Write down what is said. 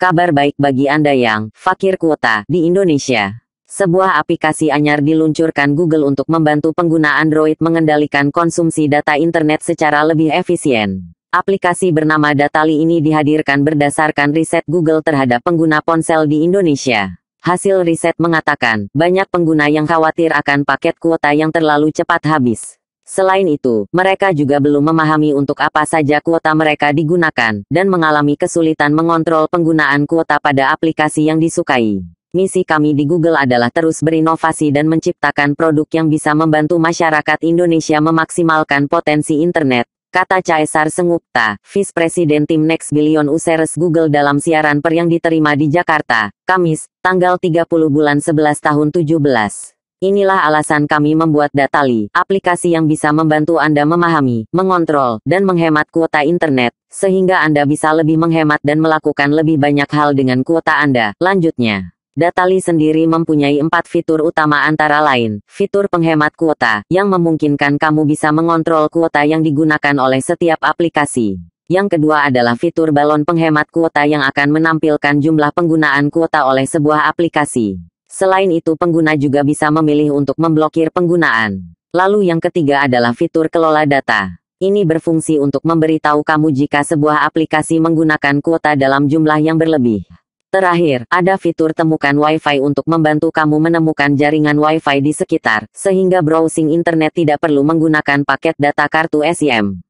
Kabar baik bagi Anda yang fakir kuota di Indonesia. Sebuah aplikasi anyar diluncurkan Google untuk membantu pengguna Android mengendalikan konsumsi data internet secara lebih efisien. Aplikasi bernama Datali ini dihadirkan berdasarkan riset Google terhadap pengguna ponsel di Indonesia. Hasil riset mengatakan, banyak pengguna yang khawatir akan paket kuota yang terlalu cepat habis. Selain itu, mereka juga belum memahami untuk apa saja kuota mereka digunakan, dan mengalami kesulitan mengontrol penggunaan kuota pada aplikasi yang disukai. Misi kami di Google adalah terus berinovasi dan menciptakan produk yang bisa membantu masyarakat Indonesia memaksimalkan potensi internet, kata Caesar Sengupta, Vice President Tim Next Billion Useres Google dalam siaran per yang diterima di Jakarta, Kamis, tanggal 30 bulan 11 tahun 17. Inilah alasan kami membuat Datali, aplikasi yang bisa membantu Anda memahami, mengontrol, dan menghemat kuota internet, sehingga Anda bisa lebih menghemat dan melakukan lebih banyak hal dengan kuota Anda. Lanjutnya. Datali sendiri mempunyai empat fitur utama antara lain, fitur penghemat kuota, yang memungkinkan kamu bisa mengontrol kuota yang digunakan oleh setiap aplikasi. Yang kedua adalah fitur balon penghemat kuota yang akan menampilkan jumlah penggunaan kuota oleh sebuah aplikasi. Selain itu pengguna juga bisa memilih untuk memblokir penggunaan. Lalu yang ketiga adalah fitur kelola data. Ini berfungsi untuk memberitahu kamu jika sebuah aplikasi menggunakan kuota dalam jumlah yang berlebih. Terakhir, ada fitur temukan Wi-Fi untuk membantu kamu menemukan jaringan Wi-Fi di sekitar, sehingga browsing internet tidak perlu menggunakan paket data kartu SIM.